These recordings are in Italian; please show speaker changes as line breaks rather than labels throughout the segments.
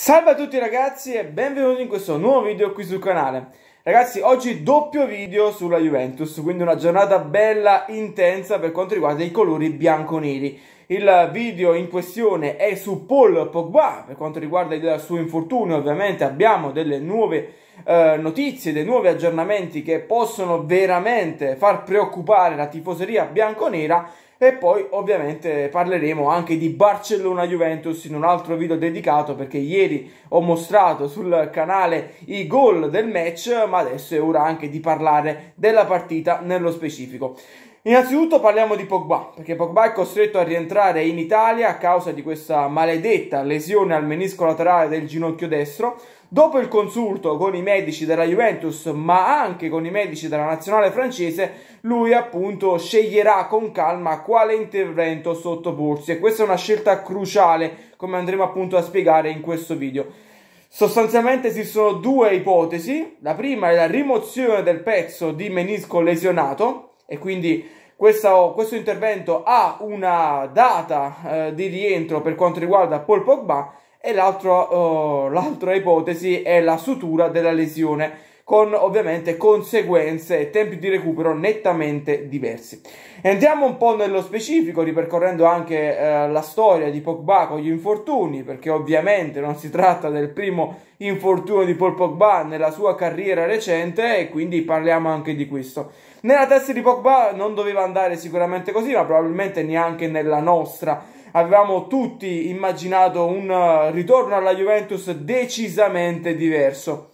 Salve a tutti ragazzi e benvenuti in questo nuovo video qui sul canale Ragazzi oggi doppio video sulla Juventus quindi una giornata bella intensa per quanto riguarda i colori bianco-neri il video in questione è su Paul Pogba per quanto riguarda il suo infortunio ovviamente abbiamo delle nuove eh, notizie, dei nuovi aggiornamenti che possono veramente far preoccupare la tifoseria bianconera e poi ovviamente parleremo anche di Barcellona-Juventus in un altro video dedicato perché ieri ho mostrato sul canale i gol del match ma adesso è ora anche di parlare della partita nello specifico. Innanzitutto parliamo di Pogba, perché Pogba è costretto a rientrare in Italia a causa di questa maledetta lesione al menisco laterale del ginocchio destro. Dopo il consulto con i medici della Juventus, ma anche con i medici della nazionale francese, lui appunto sceglierà con calma quale intervento sottoporsi e questa è una scelta cruciale, come andremo appunto a spiegare in questo video. Sostanzialmente esistono due ipotesi, la prima è la rimozione del pezzo di menisco lesionato e quindi questo, questo intervento ha una data eh, di rientro per quanto riguarda Paul Pogba e oh, l'altra ipotesi è la sutura della lesione con ovviamente conseguenze e tempi di recupero nettamente diversi. Andiamo un po' nello specifico, ripercorrendo anche eh, la storia di Pogba con gli infortuni, perché ovviamente non si tratta del primo infortunio di Paul Pogba nella sua carriera recente e quindi parliamo anche di questo. Nella testa di Pogba non doveva andare sicuramente così, ma probabilmente neanche nella nostra avevamo tutti immaginato un eh, ritorno alla Juventus decisamente diverso.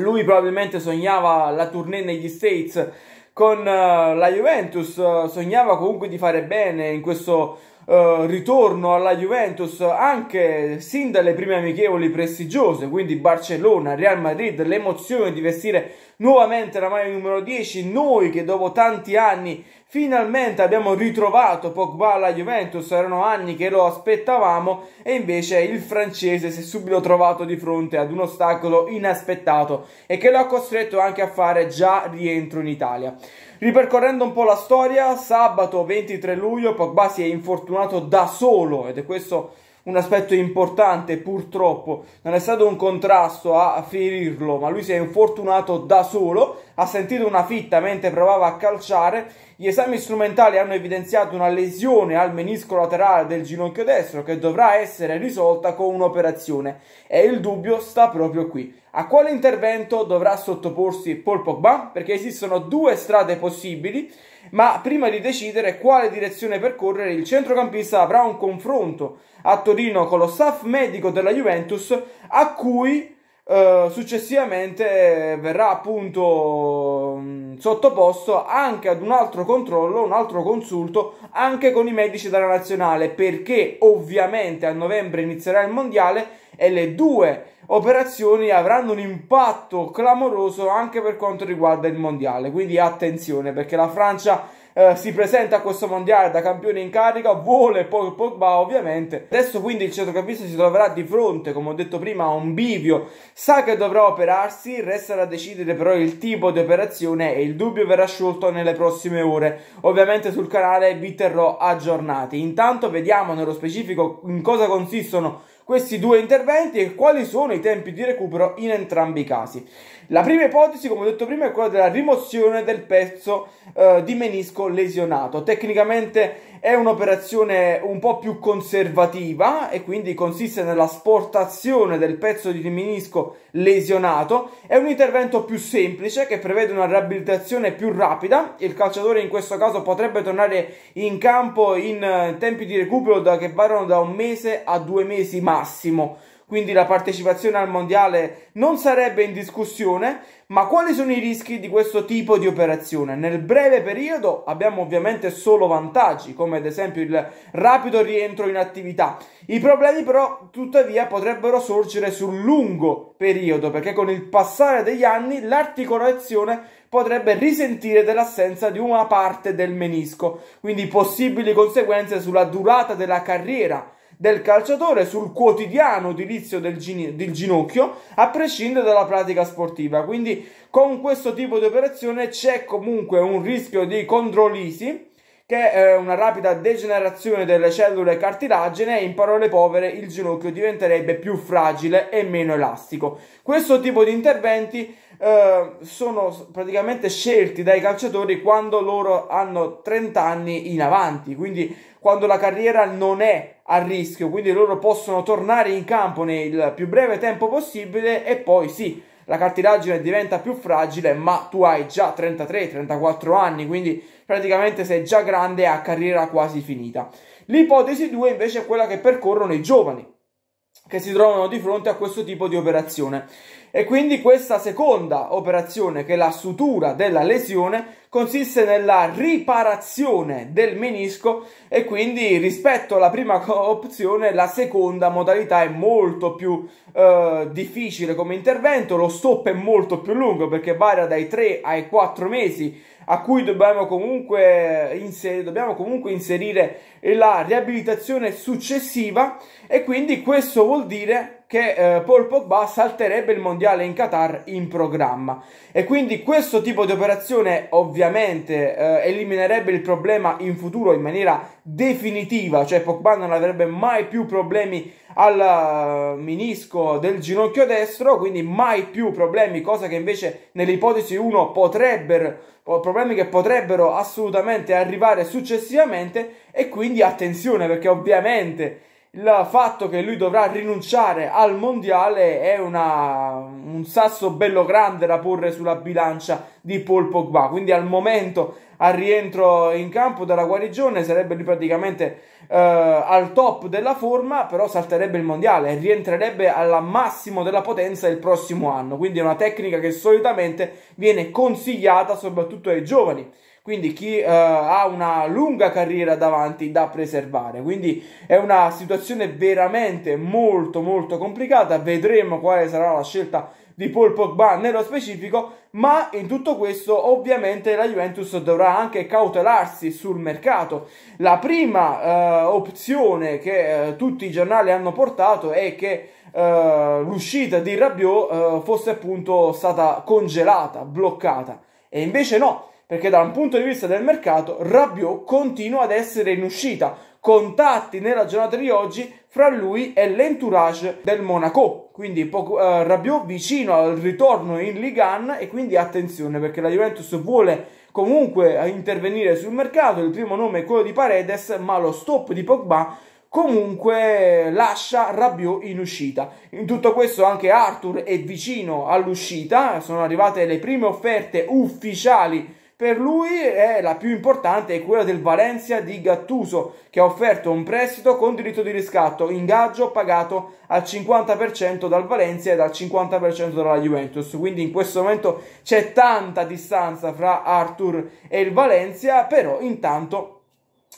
Lui probabilmente sognava la tournée negli States con eh, la Juventus, eh, sognava comunque di fare bene in questo eh, ritorno alla Juventus anche sin dalle prime amichevoli prestigiose, quindi Barcellona, Real Madrid, l'emozione di vestire nuovamente la maglia numero 10, noi che dopo tanti anni finalmente abbiamo ritrovato Pogba alla Juventus, erano anni che lo aspettavamo e invece il francese si è subito trovato di fronte ad un ostacolo inaspettato e che lo ha costretto anche a fare già rientro in Italia. Ripercorrendo un po' la storia, sabato 23 luglio Pogba si è infortunato da solo ed è questo un aspetto importante purtroppo. Non è stato un contrasto a ferirlo, ma lui si è infortunato da solo ha sentito una fitta mentre provava a calciare. Gli esami strumentali hanno evidenziato una lesione al menisco laterale del ginocchio destro che dovrà essere risolta con un'operazione e il dubbio sta proprio qui. A quale intervento dovrà sottoporsi Paul Pogba? Perché esistono due strade possibili, ma prima di decidere quale direzione percorrere, il centrocampista avrà un confronto a Torino con lo staff medico della Juventus a cui eh, successivamente verrà appunto mm, sottoposto anche ad un altro controllo, un altro consulto anche con i medici della nazionale perché ovviamente a novembre inizierà il mondiale e le due operazioni avranno un impatto clamoroso anche per quanto riguarda il mondiale quindi attenzione perché la Francia eh, si presenta a questo mondiale da campione in carica, vuole Paul Pogba ovviamente. Adesso quindi il centrocampista si troverà di fronte, come ho detto prima, a un bivio. Sa che dovrà operarsi, resta da decidere però il tipo di operazione e il dubbio verrà sciolto nelle prossime ore. Ovviamente sul canale vi terrò aggiornati. Intanto vediamo nello specifico in cosa consistono questi due interventi e quali sono i tempi di recupero in entrambi i casi. La prima ipotesi, come ho detto prima, è quella della rimozione del pezzo eh, di menisco lesionato. Tecnicamente è un'operazione un po' più conservativa e quindi consiste nell'asportazione del pezzo di menisco lesionato, è un intervento più semplice che prevede una riabilitazione più rapida, il calciatore in questo caso potrebbe tornare in campo in tempi di recupero che variano da un mese a due mesi massimo quindi la partecipazione al mondiale non sarebbe in discussione, ma quali sono i rischi di questo tipo di operazione? Nel breve periodo abbiamo ovviamente solo vantaggi, come ad esempio il rapido rientro in attività. I problemi però tuttavia potrebbero sorgere sul lungo periodo, perché con il passare degli anni l'articolazione potrebbe risentire dell'assenza di una parte del menisco, quindi possibili conseguenze sulla durata della carriera del calciatore sul quotidiano utilizzo del, gin- del ginocchio a prescindere dalla pratica sportiva. Quindi con questo tipo di operazione c'è comunque un rischio di condrolisi che è eh, una rapida degenerazione delle cellule cartilagine e in parole povere il ginocchio diventerebbe più fragile e meno elastico. Questo tipo di interventi eh, sono praticamente scelti dai calciatori quando loro hanno 30 anni in avanti, quindi quando la carriera non è a rischio, quindi loro possono tornare in campo nel più breve tempo possibile e poi sì, la cartilagine diventa più fragile, ma tu hai già 33-34 anni, quindi praticamente sei già grande e a carriera quasi finita. L'ipotesi 2 invece è quella che percorrono i giovani che si trovano di fronte a questo tipo di operazione. E quindi questa seconda operazione, che è la sutura della lesione, consiste nella riparazione del menisco e quindi rispetto alla prima opzione la seconda modalità è molto più eh, difficile come intervento, lo stop è molto più lungo perché varia dai 3 ai 4 mesi a cui dobbiamo comunque, eh, inser- dobbiamo comunque inserire la riabilitazione successiva e quindi questo vuol dire che eh, Paul Pogba salterebbe il mondiale in Qatar in programma e quindi questo tipo di operazione ovviamente eh, eliminerebbe il problema in futuro in maniera definitiva, cioè Pogba non avrebbe mai più problemi al eh, minisco del ginocchio destro, quindi mai più problemi, cosa che invece nell'ipotesi 1 potrebbero problemi che potrebbero assolutamente arrivare successivamente e quindi attenzione perché ovviamente il fatto che lui dovrà rinunciare al mondiale è una, un sasso bello grande da porre sulla bilancia di Paul Pogba. Quindi al momento, al rientro in campo dalla guarigione, sarebbe lì praticamente eh, al top della forma, però salterebbe il mondiale e rientrerebbe al massimo della potenza il prossimo anno. Quindi è una tecnica che solitamente viene consigliata soprattutto ai giovani quindi chi eh, ha una lunga carriera davanti da preservare. Quindi è una situazione veramente molto molto complicata, vedremo quale sarà la scelta di Paul Pogba nello specifico, ma in tutto questo ovviamente la Juventus dovrà anche cautelarsi sul mercato. La prima eh, opzione che eh, tutti i giornali hanno portato è che eh, l'uscita di Rabiot eh, fosse appunto stata congelata, bloccata. E invece no, perché da un punto di vista del mercato Rabiot continua ad essere in uscita, contatti nella giornata di oggi fra lui e l'entourage del Monaco. Quindi eh, Rabiot vicino al ritorno in Ligan e quindi attenzione perché la Juventus vuole comunque eh, intervenire sul mercato, il primo nome è quello di Paredes, ma lo stop di Pogba comunque eh, lascia Rabiot in uscita. In tutto questo anche Arthur è vicino all'uscita, sono arrivate le prime offerte ufficiali per lui è la più importante è quella del Valencia di Gattuso, che ha offerto un prestito con diritto di riscatto, ingaggio pagato al 50% dal Valencia e al 50% dalla Juventus. Quindi in questo momento c'è tanta distanza fra Arthur e il Valencia, però intanto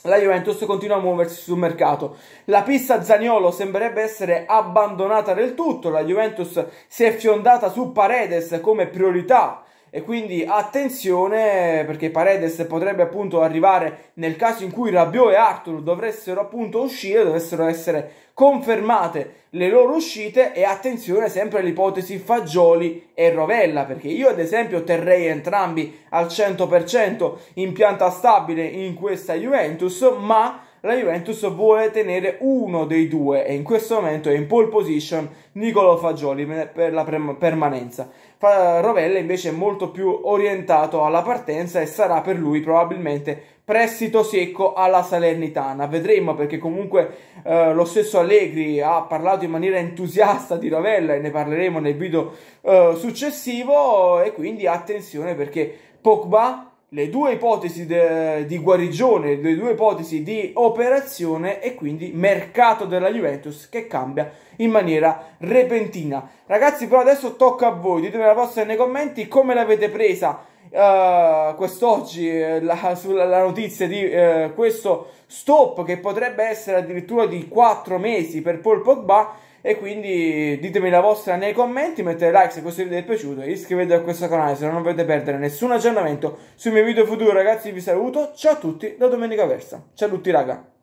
la Juventus continua a muoversi sul mercato. La pista Zaniolo sembrerebbe essere abbandonata del tutto. La Juventus si è fiondata su Paredes come priorità e quindi attenzione perché Paredes potrebbe appunto arrivare nel caso in cui Rabiot e Arthur dovessero appunto uscire, dovessero essere confermate le loro uscite e attenzione sempre all'ipotesi Fagioli e Rovella perché io ad esempio terrei entrambi al 100% in pianta stabile in questa Juventus ma la Juventus vuole tenere uno dei due e in questo momento è in pole position Nicolo Fagioli per la permanenza. Rovella invece è molto più orientato alla partenza e sarà per lui probabilmente prestito secco alla Salernitana. Vedremo perché comunque eh, lo stesso Allegri ha parlato in maniera entusiasta di Rovella e ne parleremo nel video eh, successivo e quindi attenzione perché Pogba le due ipotesi de, di guarigione, le due ipotesi di operazione e quindi mercato della Juventus che cambia in maniera repentina. Ragazzi, però adesso tocca a voi, ditemi la vostra nei commenti come l'avete presa uh, quest'oggi eh, la, sulla, la notizia di eh, questo stop che potrebbe essere addirittura di 4 mesi per Paul Pogba e quindi ditemi la vostra nei commenti, mettete like se questo video vi è piaciuto, iscrivetevi a questo canale se non volete perdere nessun aggiornamento sui miei video futuri. Ragazzi vi saluto, ciao a tutti da Domenica Versa. Ciao a tutti raga.